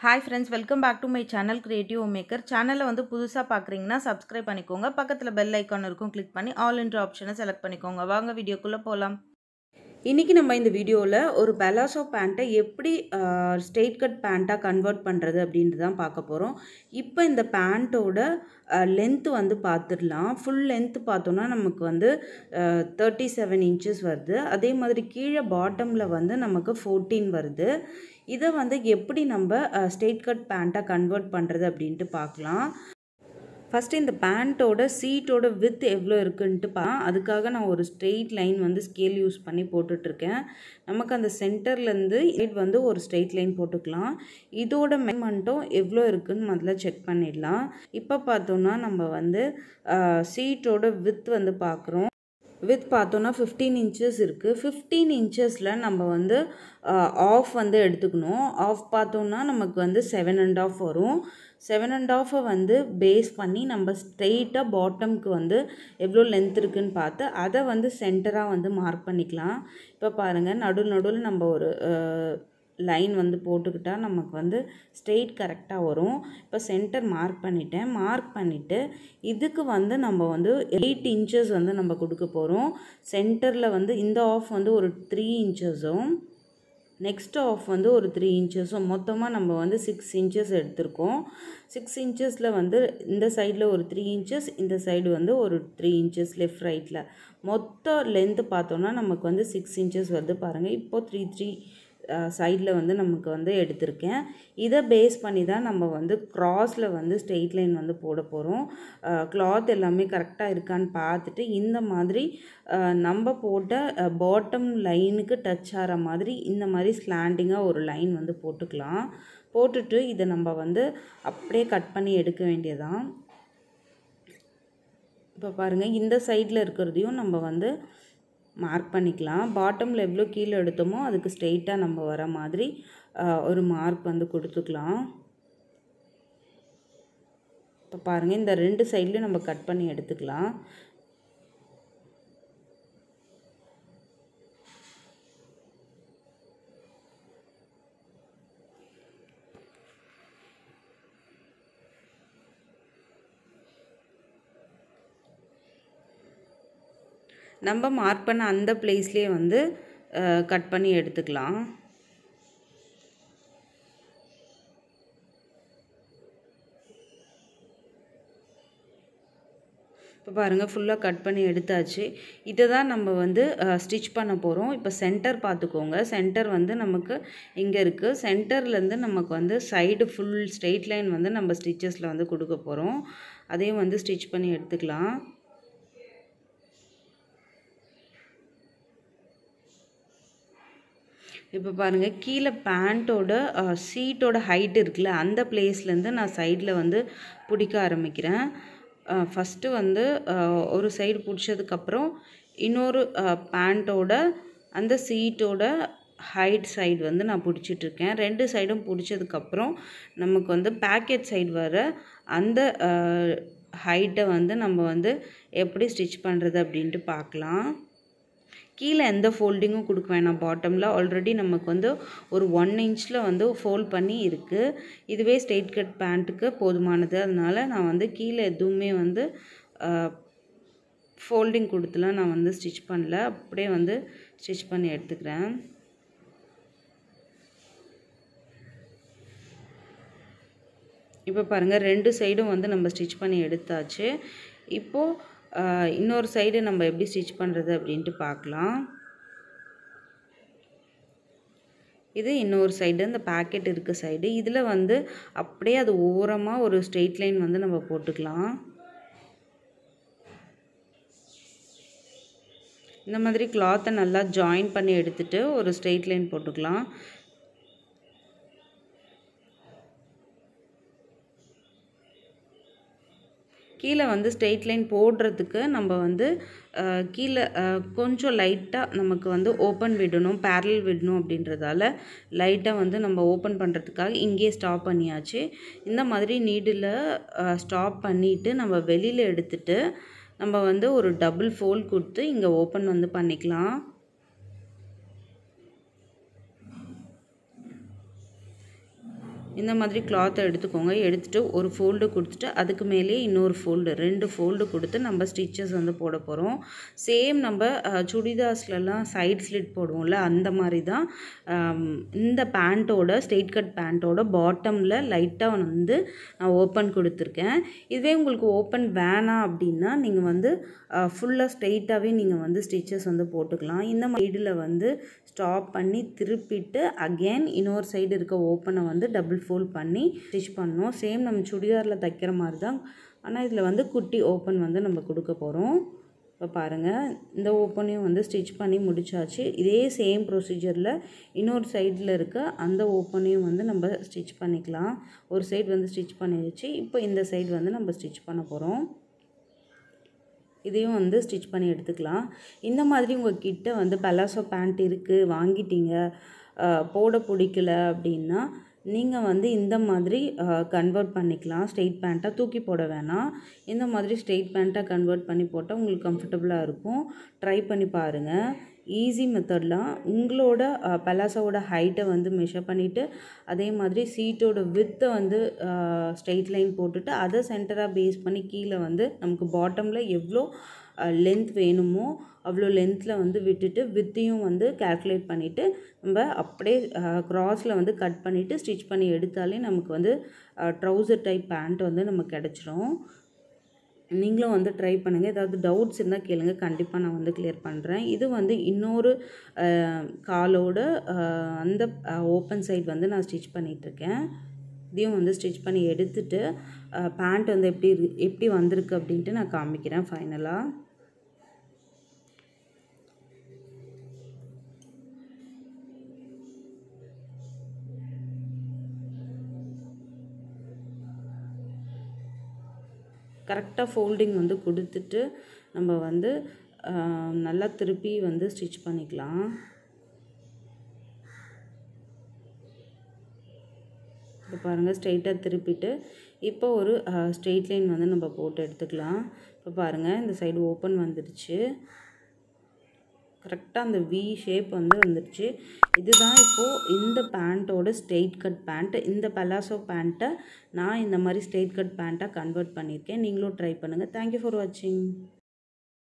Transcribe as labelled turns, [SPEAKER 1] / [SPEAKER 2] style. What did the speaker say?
[SPEAKER 1] hi friends welcome back to my channel creative maker சேனலை வந்து புதுசாக பார்க்குறீங்கன்னா சப்ஸ்கிரைப் பண்ணிக்கோங்க பக்கத்தில் பெல் ஐக்கான் இருக்கும் கிளிக் பண்ணி ஆல் இன்ட்ரு ஆப்ஷனை செலக்ட் பண்ணிக்கோங்க வாங்க வீடியோக்குள்ளே போகலாம் இன்றைக்கி நம்ம இந்த வீடியோவில் ஒரு பெலாசோ பேண்ட்டை எப்படி ஸ்ட்ரெயிட் கட் பேண்ட்டாக கன்வெர்ட் பண்ணுறது அப்படின்ட்டு தான் பார்க்க போகிறோம் இப்போ இந்த பேண்ட்டோட லென்த்து வந்து பார்த்துடலாம் ஃபுல் லென்த்து பார்த்தோன்னா நமக்கு வந்து தேர்ட்டி செவன் இன்ச்சஸ் வருது அதே மாதிரி கீழே பாட்டமில் வந்து நமக்கு ஃபோர்டீன் வருது இதை வந்து எப்படி நம்ம ஸ்ட்ரெயிட் கட் பேண்ட்டாக கன்வெர்ட் பண்ணுறது அப்படின்ட்டு பார்க்கலாம் ஃபஸ்ட்டு இந்த பேண்ட்டோட சீட்டோட வித் எவ்வளோ இருக்குன்ட்டு பா அதுக்காக நான் ஒரு ஸ்ட்ரெயிட் லைன் வந்து ஸ்கேல் யூஸ் பண்ணி போட்டுட்ருக்கேன் நமக்கு அந்த சென்டர்லேருந்து இட் வந்து ஒரு ஸ்ட்ரெயிட் லைன் போட்டுக்கலாம் இதோட மெமெண்ட்டும் எவ்வளோ இருக்குதுன்னு முதல்ல செக் பண்ணிடலாம் இப்போ பார்த்தோன்னா நம்ம வந்து சீட்டோட வித் வந்து பார்க்குறோம் வித் பார்த்தோன்னா ஃபிஃப்டீன் இன்ச்சஸ் இருக்குது ஃபிஃப்டீன் இன்ச்சஸில் நம்ம வந்து ஆஃப் வந்து எடுத்துக்கணும் ஆஃப் பார்த்தோன்னா நமக்கு வந்து செவன் அண்ட் ஆஃப் வரும் செவன் அண்ட் ஆஃபை வந்து பேஸ் பண்ணி நம்ம ஸ்ட்ரெயிட்டாக பாட்டம்க்கு வந்து எவ்வளோ லென்த் இருக்குதுன்னு பார்த்து அதை வந்து சென்டராக வந்து மார்க் பண்ணிக்கலாம் இப்போ பாருங்கள் நடு நடுவில் நம்ம ஒரு லைன் வந்து போட்டுக்கிட்டால் நமக்கு வந்து ஸ்ட்ரெயிட் கரெக்டாக வரும் இப்போ சென்டர் மார்க் பண்ணிட்டேன் மார்க் பண்ணிவிட்டு இதுக்கு வந்து நம்ம வந்து எயிட் இன்ச்சஸ் வந்து நம்ம கொடுக்க போகிறோம் சென்டரில் வந்து இந்த ஆஃப் வந்து ஒரு த்ரீ இன்ச்சஸும் நெக்ஸ்ட் ஆஃப் வந்து ஒரு த்ரீ இன்ச்சஸும் மொத்தமாக நம்ம வந்து சிக்ஸ் இன்ச்சஸ் எடுத்திருக்கோம் சிக்ஸ் இன்ச்சஸில் வந்து இந்த சைடில் ஒரு த்ரீ இன்ச்சஸ் இந்த சைடு வந்து ஒரு த்ரீ இன்ச்சஸ் லெஃப்ட் ரைட்டில் மொத்த லென்த்து பார்த்தோன்னா நமக்கு வந்து சிக்ஸ் இன்ச்சஸ் வருது பாருங்கள் இப்போது த்ரீ த்ரீ சைடில் வந்து நமக்கு வந்து எடுத்திருக்கேன் இதை பேஸ் பண்ணி தான் நம்ம வந்து க்ராஸில் வந்து ஸ்ட்ரெயிட் லைன் வந்து போட போகிறோம் கிளாத் எல்லாமே கரெக்டாக இருக்கான்னு பார்த்துட்டு இந்த மாதிரி நம்ம போட்ட பாட்டம் லைனுக்கு டச் ஆகிற மாதிரி இந்த மாதிரி ஸ்லாண்டிங்காக ஒரு லைன் வந்து போட்டுக்கலாம் போட்டுட்டு இதை நம்ம வந்து அப்படியே கட் பண்ணி எடுக்க வேண்டியதான் இப்போ பாருங்கள் இந்த சைடில் இருக்கிறதையும் நம்ம வந்து மார்க் பண்ணிக்கலாம் பாட்டமில் எவ்வளோ கீழே எடுத்தோமோ அதுக்கு ஸ்ட்ரெயிட்டாக நம்ம வர மாதிரி ஒரு மார்க் வந்து கொடுத்துக்கலாம் இப்போ பாருங்கள் இந்த ரெண்டு சைட்லேயும் நம்ம கட் பண்ணி எடுத்துக்கலாம் நம்ம மார்க் பண்ண அந்த பிளேஸ்லேயே வந்து கட் பண்ணி எடுத்துக்கலாம் இப்போ பாருங்கள் ஃபுல்லாக கட் பண்ணி எடுத்தாச்சு இதை தான் நம்ம வந்து ஸ்டிச் பண்ண போகிறோம் இப்போ சென்டர் பார்த்துக்கோங்க சென்டர் வந்து நமக்கு இங்கே இருக்குது சென்டர்லேருந்து நமக்கு வந்து சைடு ஃபுல் ஸ்ட்ரெயிட் லைன் வந்து நம்ம ஸ்டிச்சஸில் வந்து கொடுக்க போகிறோம் அதையும் வந்து ஸ்டிச் பண்ணி எடுத்துக்கலாம் இப்போ பாருங்கள் கீழே பேண்ட்டோட சீட்டோட ஹைட் இருக்குல்ல அந்த பிளேஸ்லேருந்து நான் சைடில் வந்து பிடிக்க ஆரம்பிக்கிறேன் ஃபஸ்ட்டு வந்து ஒரு சைடு பிடிச்சதுக்கப்புறம் இன்னொரு பேண்ட்டோட அந்த சீட்டோட ஹைட் சைடு வந்து நான் பிடிச்சிட்ருக்கேன் ரெண்டு சைடும் பிடிச்சதுக்கப்புறம் நமக்கு வந்து பேக்கெட் சைடு வர அந்த ஹைட்டை வந்து நம்ம வந்து எப்படி ஸ்டிச் பண்ணுறது அப்படின்ட்டு பார்க்கலாம் கீழே எந்த ஃபோல்டிங்கும் கொடுக்க வேணாம் பாட்டமில் ஆல்ரெடி நமக்கு வந்து ஒரு ஒன் இன்ச்சில் வந்து ஃபோல்ட் பண்ணி இருக்குது இதுவே ஸ்ட்ரெயிட் கட் பேண்ட்டுக்கு போதுமானது அதனால் நான் வந்து கீழே எதுவுமே வந்து ஃபோல்டிங் கொடுத்துலாம் நான் வந்து ஸ்டிச் பண்ணல அப்படியே வந்து ஸ்டிச் பண்ணி எடுத்துக்கிறேன் இப்போ பாருங்கள் ரெண்டு சைடும் வந்து நம்ம ஸ்டிச் பண்ணி எடுத்தாச்சு இப்போது இன்னொரு சைடு நம்ம எப்படி ஸ்டிச் பண்ணுறது அப்படின்ட்டு பார்க்கலாம் இது இன்னொரு சைடு இந்த பேக்கெட் இருக்க சைடு இதில் வந்து அப்படியே அது ஓரமாக ஒரு ஸ்ட்ரெயிட் லைன் வந்து நம்ம போட்டுக்கலாம் இந்த மாதிரி கிளாத்தை நல்லா ஜாயின் பண்ணி எடுத்துகிட்டு ஒரு ஸ்ட்ரெயிட் லைன் போட்டுக்கலாம் கீழே வந்து ஸ்ட்ரெயிட் லைன் போடுறதுக்கு நம்ம வந்து கீழே கொஞ்சம் லைட்டாக நமக்கு வந்து ஓப்பன் விடணும் பேரல் விடணும் அப்படின்றதால லைட்டாக வந்து நம்ம ஓப்பன் பண்ணுறதுக்காக இங்கேயே ஸ்டாப் பண்ணியாச்சு இந்த மாதிரி நீடில் ஸ்டாப் பண்ணிவிட்டு நம்ம வெளியில் எடுத்துகிட்டு நம்ம வந்து ஒரு டபுள் ஃபோல் கொடுத்து இங்கே ஓப்பன் வந்து பண்ணிக்கலாம் இந்த மாதிரி கிளாத்தை எடுத்துக்கோங்க எடுத்துகிட்டு ஒரு ஃபோல்டு கொடுத்துட்டு அதுக்கு மேலேயே இன்னொரு ஃபோல்டு ரெண்டு ஃபோல்டு கொடுத்து நம்ம ஸ்டிச்சஸ் வந்து போட போகிறோம் சேம் நம்ம சுடிதாஸ்லாம் சைட் ஸ்லிட் போடுவோம்ல அந்த மாதிரி தான் இந்த பேண்ட்டோட ஸ்டெயிட் கட் பேண்ட்டோட பாட்டமில் லைட்டாக வந்து நான் ஓப்பன் கொடுத்துருக்கேன் இதுவே உங்களுக்கு ஓப்பன் வேணாம் அப்படின்னா நீங்கள் வந்து ஃபுல்லாக ஸ்ட்ரெயிட்டாகவே நீங்கள் வந்து ஸ்டிச்சஸ் வந்து போட்டுக்கலாம் இந்த சைடில் வந்து ஸ்டாப் பண்ணி திருப்பிட்டு அகெயின் இன்னொரு சைடு இருக்க ஓப்பனை வந்து டபுள் ஃபோல்ட் பண்ணி ஸ்டிச் பண்ணோம் சேம் நம்ம சுடிதாரில் தைக்கிற மாதிரி தான் ஆனால் இதில் வந்து குட்டி ஓப்பன் வந்து நம்ம கொடுக்க போகிறோம் இப்போ பாருங்கள் இந்த ஓப்பனையும் வந்து ஸ்டிச் பண்ணி முடித்தாச்சு இதே சேம் ப்ரொசீஜரில் இன்னொரு சைடில் இருக்க அந்த ஓப்பனையும் வந்து நம்ம ஸ்டிச் பண்ணிக்கலாம் ஒரு சைடு வந்து ஸ்டிச் பண்ணிடுச்சு இப்போ இந்த சைடு வந்து நம்ம ஸ்டிச் பண்ண போகிறோம் இதையும் வந்து ஸ்டிச் பண்ணி எடுத்துக்கலாம் இந்த மாதிரி உங்கள் கிட்டே வந்து பலாசோ பேண்ட் இருக்குது வாங்கிட்டீங்க போட பிடிக்கல அப்படின்னா நீங்கள் வந்து இந்த மாதிரி கன்வெர்ட் பண்ணிக்கலாம் ஸ்ட்ரெயிட் பேண்ட்டாக தூக்கி போட வேணாம் இந்த மாதிரி ஸ்ட்ரெயிட் பேண்ட்டாக கன்வெர்ட் பண்ணி போட்டால் உங்களுக்கு கம்ஃபர்டபுளாக இருக்கும் ட்ரை பண்ணி பாருங்கள் ஈஸி மெத்தட்லாம் உங்களோட பலாசாவோட ஹைட்டை வந்து மெஷர் பண்ணிவிட்டு அதே மாதிரி சீட்டோட வித்தை வந்து ஸ்ட்ரெயிட் லைன் போட்டுட்டு அதை சென்டராக பேஸ் பண்ணி கீழே வந்து நமக்கு பாட்டமில் எவ்வளோ லென்த் வேணுமோ அவ்வளோ லென்த்தில் வந்து விட்டுட்டு வித்தையும் வந்து கேல்குலேட் பண்ணிவிட்டு நம்ம அப்படியே க்ராஸில் வந்து கட் பண்ணிவிட்டு ஸ்டிச் பண்ணி எடுத்தாலே நமக்கு வந்து ட்ரௌசர் டைப் பேண்ட் வந்து நமக்கு கிடச்சிரும் நீங்களும் வந்து ட்ரை பண்ணுங்கள் ஏதாவது டவுட்ஸ் இருந்தால் கேளுங்க கண்டிப்பாக நான் வந்து கிளியர் பண்ணுறேன் இது வந்து இன்னொரு காலோட அந்த ஓப்பன் சைட் வந்து நான் ஸ்டிச் பண்ணிகிட்ருக்கேன் இதையும் வந்து ஸ்டிச் பண்ணி எடுத்துகிட்டு பேண்ட் வந்து எப்படி எப்படி வந்திருக்கு அப்படின்ட்டு நான் காமிக்கிறேன் ஃபைனலாக கரெக்டாக ஃபோல்டிங் வந்து கொடுத்துட்டு நம்ம வந்து நல்லா திருப்பி வந்து ஸ்டிச் பண்ணிக்கலாம் இப்போ பாருங்கள் ஸ்ட்ரெயிட்டாக திருப்பிட்டு இப்போ ஒரு ஸ்ட்ரெயிட் லைன் வந்து நம்ம போட்டு எடுத்துக்கலாம் இப்போ பாருங்கள் இந்த சைடு ஓப்பன் வந்துடுச்சு கரெக்டாக அந்த வி ஷேப் வந்து வந்துடுச்சு இதுதான் இப்போது இந்த பேண்ட்டோட ஸ்ட்ரெயிட் கட் பேண்ட்டு இந்த பலாசோ பேண்ட்டை நான் இந்த மாதிரி ஸ்ட்ரெயிட் கட் பேண்ட்டாக கன்வெர்ட் பண்ணியிருக்கேன் நீங்களும் ட்ரை பண்ணுங்கள் தேங்க்யூ ஃபார் வாட்சிங்